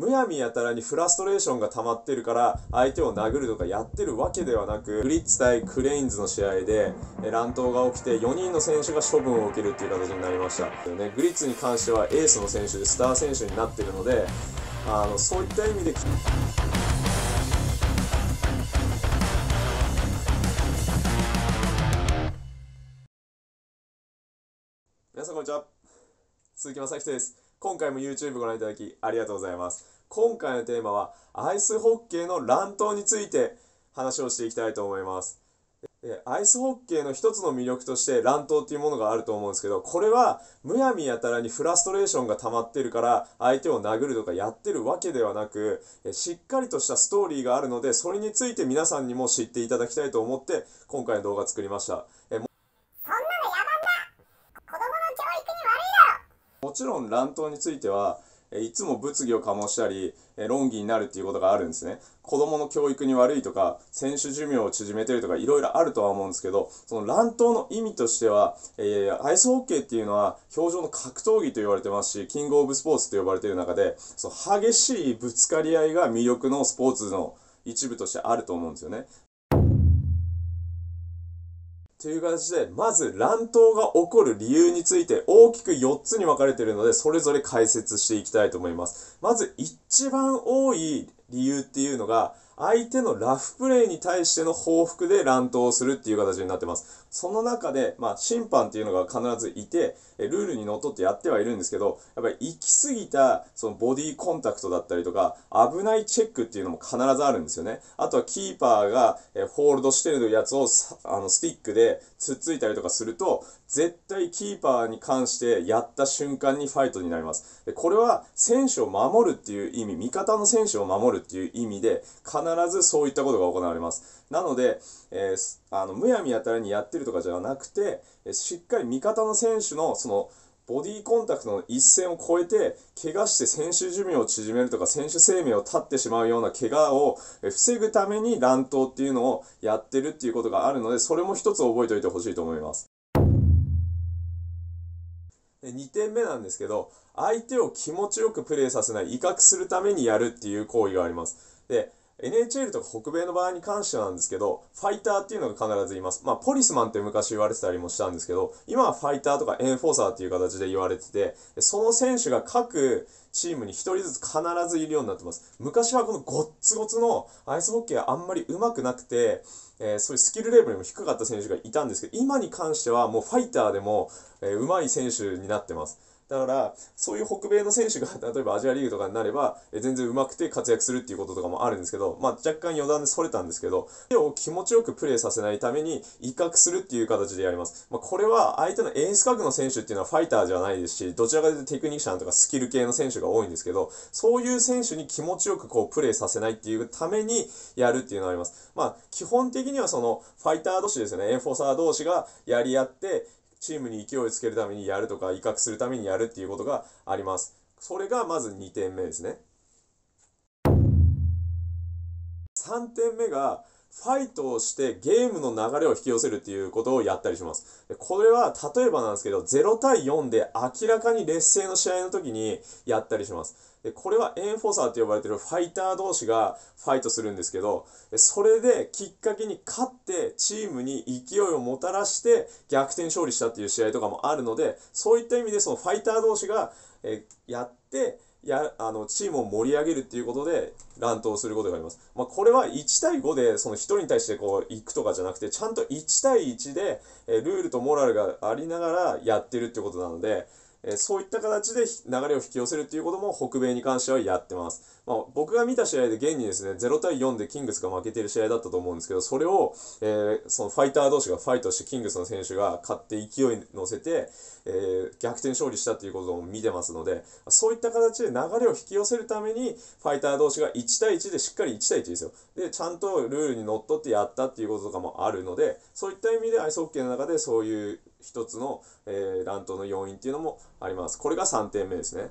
むやみやたらにフラストレーションが溜まってるから相手を殴るとかやってるわけではなくグリッツ対クレインズの試合で乱闘が起きて4人の選手が処分を受けるっていう形になりました、ね、グリッツに関してはエースの選手でスター選手になってるのであのそういった意味で皆さんこんにちは鈴木正樹です今回も YouTube ご覧いただきありがとうございます。今回のテーマはアイスホッケーの乱闘について話をしていきたいと思います。アイスホッケーの一つの魅力として乱闘っていうものがあると思うんですけど、これはむやみやたらにフラストレーションが溜まってるから相手を殴るとかやってるわけではなく、しっかりとしたストーリーがあるので、それについて皆さんにも知っていただきたいと思って今回の動画作りました。もちろん乱闘については、いつも物議を醸したり、論議になるっていうことがあるんですね。子供の教育に悪いとか、選手寿命を縮めてるとか、いろいろあるとは思うんですけど、その乱闘の意味としては、えー、アイスホッケーっていうのは、表情の格闘技と言われてますし、キングオブスポーツと呼ばれてる中で、その激しいぶつかり合いが魅力のスポーツの一部としてあると思うんですよね。という形で、まず乱闘が起こる理由について大きく4つに分かれているので、それぞれ解説していきたいと思います。まず一番多い理由っていうのが、相手のラフプレーに対しての報復で乱闘をするっていう形になってます。その中で、まあ、審判っていうのが必ずいて、えルールにのっとってやってはいるんですけど、やっぱり行き過ぎた、そのボディコンタクトだったりとか、危ないチェックっていうのも必ずあるんですよね。あとはキーパーが、えホールドしてるやつを、あの、スティックでつっついたりとかすると、絶対キーパーに関してやった瞬間にファイトになります。これは選手を守るっていう意味、味方の選手を守るっていう意味で、必ずそういったことが行われます。なので、えー、あの、むやみやたらにやってるるとかじゃなくて、しっかり味方の選手のそのボディコンタクトの一線を越えて、怪我して選手寿命を縮めるとか、選手生命を絶ってしまうような怪我を防ぐために乱闘っていうのをやってるっていうことがあるので、それも一つ覚えておいてほしいと思います。で2点目なんですけど、相手を気持ちよくプレーさせない、威嚇するためにやるっていう行為があります。で NHL とか北米の場合に関してなんですけど、ファイターっていうのが必ずいます。まあ、ポリスマンって昔言われてたりもしたんですけど、今はファイターとかエンフォーサーっていう形で言われてて、その選手が各チームに1人ずつ必ずいるようになってます。昔はこのゴッツゴツのアイスホッケーはあんまり上手くなくて、えー、そういうスキルレベルも低かった選手がいたんですけど、今に関してはもうファイターでも、えー、上手い選手になってます。だから、そういう北米の選手が、例えばアジアリーグとかになれば、え全然上手くて活躍するっていうこととかもあるんですけど、まあ、若干余談でそれたんですけど、手を気持ちよくプレーさせないために、威嚇するっていう形でやります。まあ、これは相手のエース格の選手っていうのはファイターじゃないですし、どちらかというとテクニシャンとかスキル系の選手が多いんですけど、そういう選手に気持ちよくこうプレーさせないっていうためにやるっていうのがあります。まあ、基本的にはそのファイター同士ですよね、エンフォーサー同士がやり合って、チームに勢いをつけるためにやるとか、威嚇するためにやるっていうことがあります。それがまず2点目ですね。3点目が、ファイトをしてゲームの流れを引き寄せるっていうことをやったりします。これは例えばなんですけど、0対4で明らかに劣勢の試合の時にやったりします。で、これはエンフォーサーと呼ばれてるファイター同士がファイトするんですけど、それできっかけに勝ってチームに勢いをもたらして逆転勝利したっていう試合とかもあるので、そういった意味でそのファイター同士がえやって、やあのチームを盛り上げるっていうことで乱闘することがあります。まあ、これは1対5でその1人に対してこう行くとかじゃなくてちゃんと1対1で、えルールとモラルがありながらやってるってことなので、えー、そういった形で流れを引き寄せるということも北米に関してはやってます。まあ、僕が見た試合で現にですね、0対4でキングスが負けてる試合だったと思うんですけど、それを、えー、そのファイター同士がファイトしてキングスの選手が勝って勢いに乗せて、えー、逆転勝利したということも見てますので、そういった形で流れを引き寄せるために、ファイター同士が1対1でしっかり1対1ですよ。で、ちゃんとルールにのっとってやったっていうこととかもあるので、そういった意味でアイスホッケーの中でそういう一つの、えー、乱闘の要因っていうのもあります。これが3点目ですね。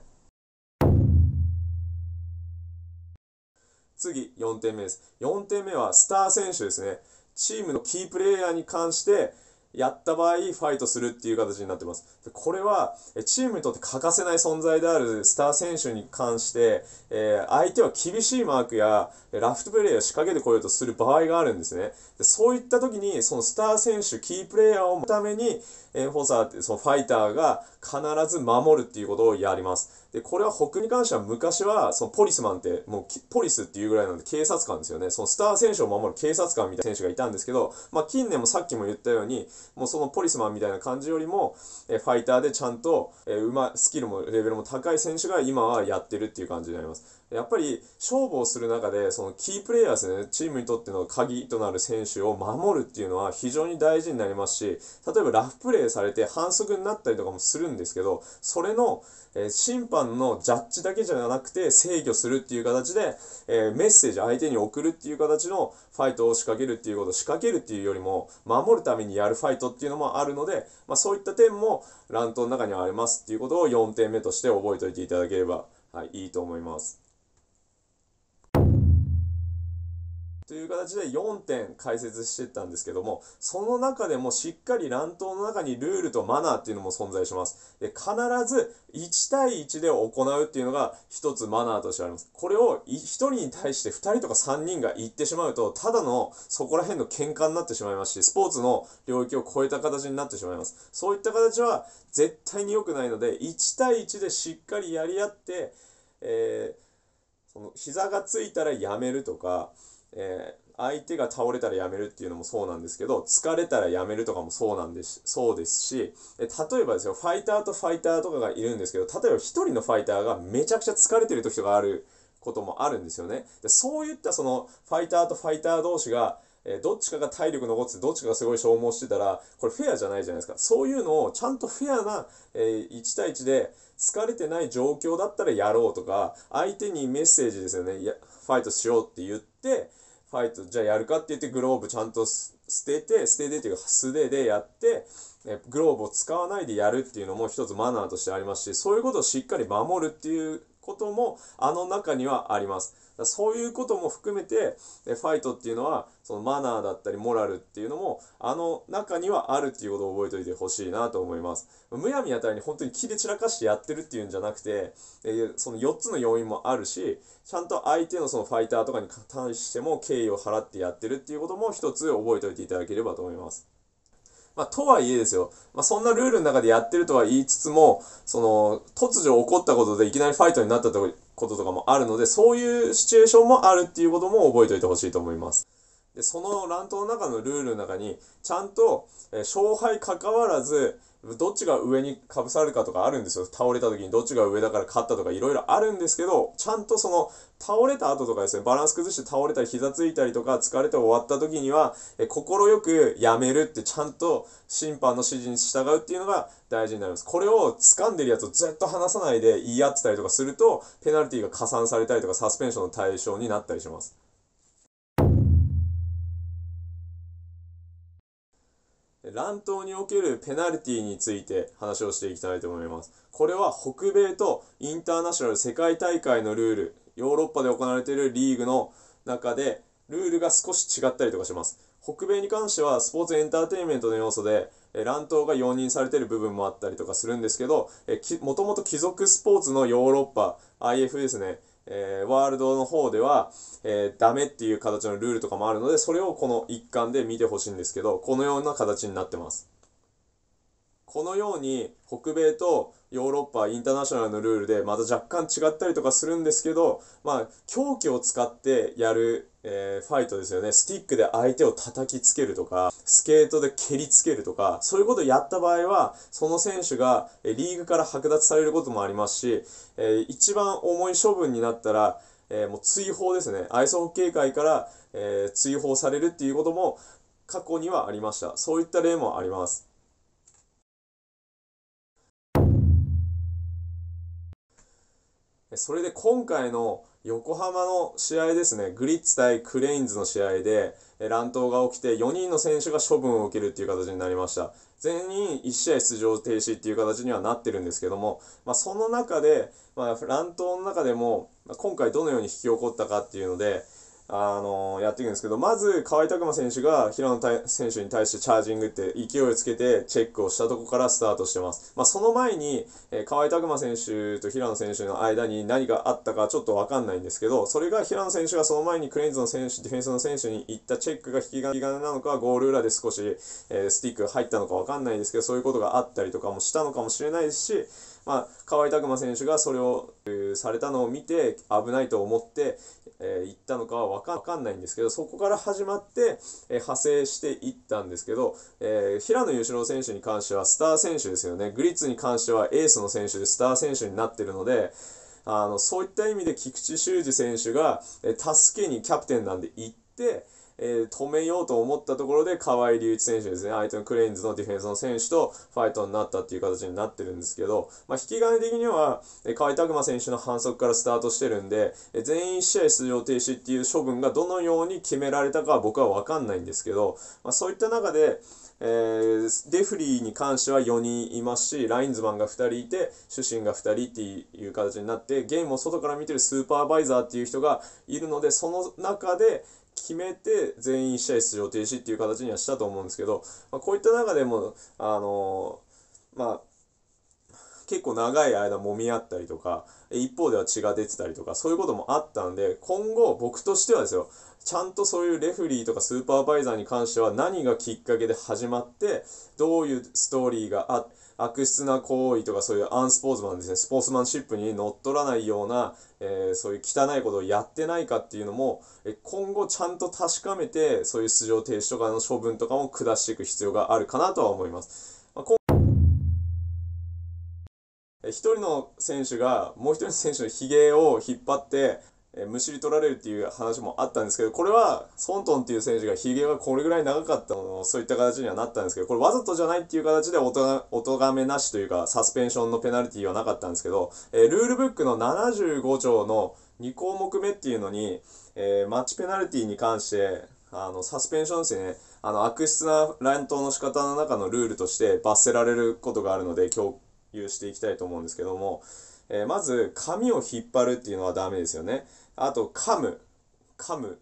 次、4点目です。4点目はスター選手ですね。チームのキープレイヤーに関して、やった場合、ファイトするっていう形になってます。これは、チームにとって欠かせない存在であるスター選手に関して、えー、相手は厳しいマークや、ラフトプレーを仕掛けてこようとする場合があるんですね。でそういった時に、そのスター選手、キープレーヤーをつために、エンフォサーってそのファイターが必ず守るっていうことをやります。で、これは北に関しては昔は、そのポリスマンって、もうポリスっていうぐらいなんで警察官ですよね。そのスター選手を守る警察官みたいな選手がいたんですけど、まあ近年もさっきも言ったように、もうそのポリスマンみたいな感じよりも、えファイターでちゃんと、えー、スキルもレベルも高い選手が今はやってるっていう感じになります。やっぱり勝負をする中で、そのキープレイヤーですね、チームにとっての鍵となる選手を守るっていうのは非常に大事になりますし、例えばラフプレーされて反則になったりとかもするんですけど、それの、え審判のジャッジだけじゃなくて制御するっていう形で、えメッセージ相手に送るっていう形のファイトを仕掛けるっていうことを仕掛けるっていうよりも、守るためにやるファイトっていうのもあるので、まあそういった点も乱闘の中にはありますっていうことを4点目として覚えておいていただければ、はい、いいと思います。という形で4点解説してったんですけども、その中でもしっかり乱闘の中にルールとマナーっていうのも存在します。で、必ず1対1で行うっていうのが一つマナーとしてあります。これを1人に対して2人とか3人が言ってしまうと、ただのそこら辺の喧嘩になってしまいますし、スポーツの領域を超えた形になってしまいます。そういった形は絶対に良くないので、1対1でしっかりやり合って、えー、その膝がついたらやめるとか、えー、相手が倒れたらやめるっていうのもそうなんですけど、疲れたらやめるとかもそうなんです、そうですし、え例えばですよ、ファイターとファイターとかがいるんですけど、例えば1人のファイターがめちゃくちゃ疲れてる時とかあることもあるんですよね。でそういったそのファイターとファイター同士が、えー、どっちかが体力残ってどっちかがすごい消耗してたら、これフェアじゃないじゃないですか。そういうのをちゃんとフェアな、えー、1対1で疲れてない状況だったらやろうとか、相手にメッセージですよね。や、ファイトしようって言って、ファイト、じゃあやるかって言ってグローブちゃんと捨てて、捨ててというか素手でやって、えグローブを使わないでやるっていうのも一つマナーとしてありますし、そういうことをしっかり守るっていうこともあの中にはあります。そういうことも含めて、ファイトっていうのは、そのマナーだったりモラルっていうのも、あの中にはあるっていうことを覚えておいてほしいなと思います。むやみやたらに本当に気で散らかしてやってるっていうんじゃなくて、えその4つの要因もあるし、ちゃんと相手のそのファイターとかに対しても敬意を払ってやってるっていうことも一つ覚えておいていただければと思います。まあ、とはいえですよ、まあ、そんなルールの中でやってるとは言いつつも、その、突如起こったことでいきなりファイトになったとこととかもあるので、そういうシチュエーションもあるっていうことも覚えておいてほしいと思います。で、その乱闘の中のルールの中に、ちゃんと、え勝敗かかわらず、どっちが上にかぶさるかとかあるんですよ。倒れた時にどっちが上だから勝ったとかいろいろあるんですけど、ちゃんとその倒れた後とかですね、バランス崩して倒れたり膝ついたりとか疲れて終わった時には、快くやめるってちゃんと審判の指示に従うっていうのが大事になります。これを掴んでるやつをずっと離さないで言い合ってたりとかすると、ペナルティが加算されたりとかサスペンションの対象になったりします。乱闘におけるペナルティについて話をしていきたいと思います。これは北米とインターナショナル世界大会のルール、ヨーロッパで行われているリーグの中で、ルールが少し違ったりとかします。北米に関してはスポーツエンターテインメントの要素で、え乱闘が容認されている部分もあったりとかするんですけど、えきもともと貴族スポーツのヨーロッパ、IF ですね、えー、ワールドの方では、えー、ダメっていう形のルールとかもあるので、それをこの一環で見てほしいんですけど、このような形になってます。このように、北米とヨーロッパ、インターナショナルのルールで、また若干違ったりとかするんですけど、まあ、狂気を使ってやるえー、ファイトですよね。スティックで相手を叩きつけるとか、スケートで蹴りつけるとか、そういうことをやった場合は、その選手が、えリーグから剥奪されることもありますし、えー、一番重い処分になったら、えー、もう追放ですね。アイスホッケー界から、え追放されるっていうことも過去にはありました。そういった例もあります。それで今回の横浜の試合ですね、グリッツ対クレインズの試合で、乱闘が起きて4人の選手が処分を受けるっていう形になりました。全員1試合出場停止っていう形にはなってるんですけども、まあ、その中で、まあ、乱闘の中でも、今回どのように引き起こったかっていうので、あのやっていくんですけど、まず、河合拓磨選手が平野選手に対してチャージングって勢いをつけてチェックをしたとこからスタートしてます。まあ、その前に、えー、河合拓磨選手と平野選手の間に何があったかちょっとわかんないんですけど、それが平野選手がその前にクレインズの選手、ディフェンスの選手に行ったチェックが引き金なのか、ゴール裏で少し、えー、スティックが入ったのかわかんないですけど、そういうことがあったりとかもしたのかもしれないですし、まあ、河合拓磨選手がそれをされたのを見て危ないと思って、えー、行ったのかは分かんないんですけどそこから始まって、えー、派生していったんですけど、えー、平野由志郎選手に関してはスター選手ですよねグリッツに関してはエースの選手でスター選手になってるので。あのそういった意味で菊池修二選手が、え助けにキャプテンなんで行って、えー、止めようと思ったところで河合隆一選手ですね、相手のクレインズのディフェンスの選手とファイトになったっていう形になってるんですけど、まあ、引き金的には、え河合拓磨選手の反則からスタートしてるんで、えー、全員試合出場停止っていう処分がどのように決められたかは僕はわかんないんですけど、まあ、そういった中で、えー、デフリーに関しては4人いますし、ラインズマンが2人いて、主審が2人っていう形になって、ゲームを外から見てるスーパーバイザーっていう人がいるので、その中で、決めて全員1試合出場停止っていう形にはしたと思うんですけど、まあ、こういった中でも、あのー、まあ、結構長い間揉み合ったりとか、一方では血が出てたりとか、そういうこともあったんで、今後僕としてはですよ、ちゃんとそういうレフリーとかスーパーバイザーに関しては何がきっかけで始まって、どういうストーリーがあって、悪質な行為とかそういうアンスポーツマンですね、スポーツマンシップに乗っ取らないような、えー、そういう汚いことをやってないかっていうのも、え今後ちゃんと確かめて、そういう出場停止とかの処分とかも下していく必要があるかなとは思います。まあ一人の選手がもう一人の選手のヒゲを引っ張ってえー、むしり取られるっていう話もあったんですけど、これは、ソントンっていう選手がひげがこれぐらい長かったの、そういった形にはなったんですけど、これわざとじゃないっていう形でおとがめなしというか、サスペンションのペナルティーはなかったんですけど、えー、ルールブックの75条の2項目目っていうのに、えー、マッチペナルティーに関して、あの、サスペンションですね、あの、悪質な乱闘の仕方の中のルールとして罰せられることがあるので、共有していきたいと思うんですけども、えー、まず、髪を引っ張るっていうのはダメですよね。あと、噛む。噛む。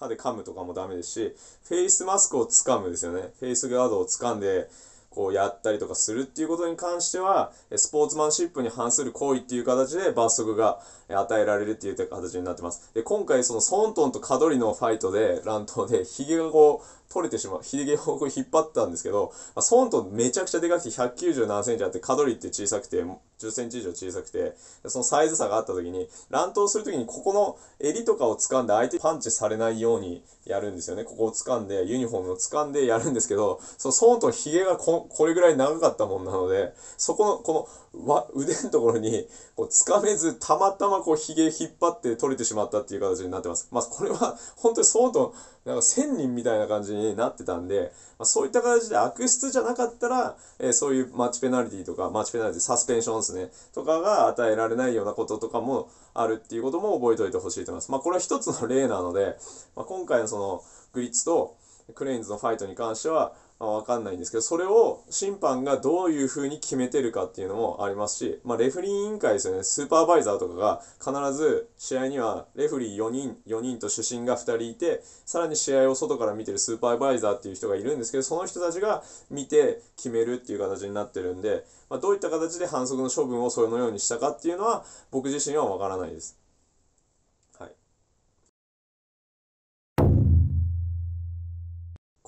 歯で噛むとかもダメですし、フェイスマスクをつかむですよね。フェイスガードを掴んで、こうやったりとかするっていうことに関しては、スポーツマンシップに反する行為っていう形で罰則が与えられるっていう形になってます。で、今回そのソントンとカドリのファイトで、乱闘で、ヒゲがこう、取れてしまう、ひげをこう引っ張ったんですけど、まあ、ソントめちゃくちゃでかくて1 9 7センチあって、カドリって小さくて、10センチ以上小さくて、そのサイズ差があった時に、乱闘する時にここの襟とかを掴んで相手パンチされないようにやるんですよね。ここを掴んで、ユニフォームを掴んでやるんですけど、そのソントのヒゲがここれぐらい長かったもんなので、そこの、この腕のところにこう掴めず、たまたまこうヒゲ引っ張って取れてしまったっていう形になってます。まあ、これは本当にソントなんか1000人みたいな感じになってたんで、まあ、そういった形で悪質じゃなかったら、えー、そういうマッチペナルティとか、マッチペナルティ、サスペンションですね、とかが与えられないようなこととかもあるっていうことも覚えておいてほしいと思います。まあ、これは一つの例なので、まあ、今回のその、グリッツと、クレインズのファイトに関しては、まあ、分かんないんですけど、それを審判がどういうふうに決めてるかっていうのもありますし、まあ、レフリー委員会ですよね、スーパーバイザーとかが必ず試合にはレフリー4人、4人と主審が2人いて、さらに試合を外から見てるスーパーバイザーっていう人がいるんですけど、その人たちが見て決めるっていう形になってるんで、まあ、どういった形で反則の処分をそのようにしたかっていうのは、僕自身は分からないです。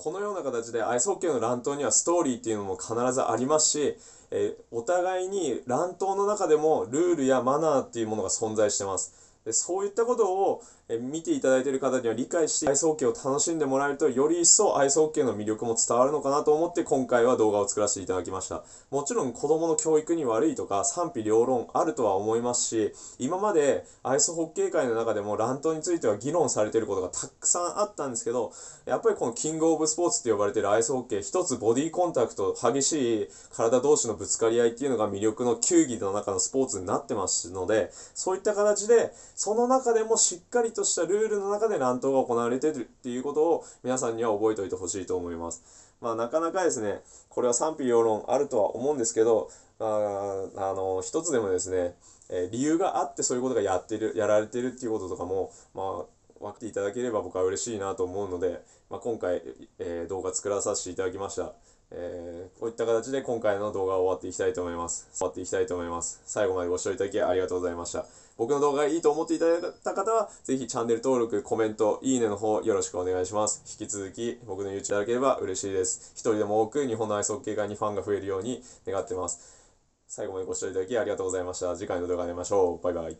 このような形でアイスホッケーの乱闘にはストーリーっていうのも必ずありますし、えー、お互いに乱闘の中でもルールやマナーっていうものが存在してます。でそういったことを、え見ていただいている方には理解してアイスホッケーを楽しんでもらえるとより一層アイスホッケーの魅力も伝わるのかなと思って今回は動画を作らせていただきましたもちろん子供の教育に悪いとか賛否両論あるとは思いますし今までアイスホッケー界の中でも乱闘については議論されていることがたくさんあったんですけどやっぱりこのキングオブスポーツって呼ばれているアイスホッケー一つボディコンタクト激しい体同士のぶつかり合いっていうのが魅力の球技の中のスポーツになってますのでそういった形でその中でもしっかりととしたルールの中で乱闘が行われているっていうことを皆さんには覚えておいてほしいと思います。まあ、なかなかですね、これは賛否両論あるとは思うんですけど、ああの、一つでもですね、えー、理由があってそういうことがやってる、やられてるっていうこととかも、まあ、分けていただければ僕は嬉しいなと思うので、まあ、今回、えー、動画作らさせていただきました。えー、こういった形で今回の動画を終わっていきたいと思います。終わっていきたいと思います。最後までご視聴いただきありがとうございました。僕の動画がいいと思っていただいた方は、ぜひチャンネル登録、コメント、いいねの方よろしくお願いします。引き続き僕の YouTube いただければ嬉しいです。一人でも多く日本のアイスホッケー界にファンが増えるように願ってます。最後までご視聴いただきありがとうございました。次回の動画で会いましょう。バイバイ。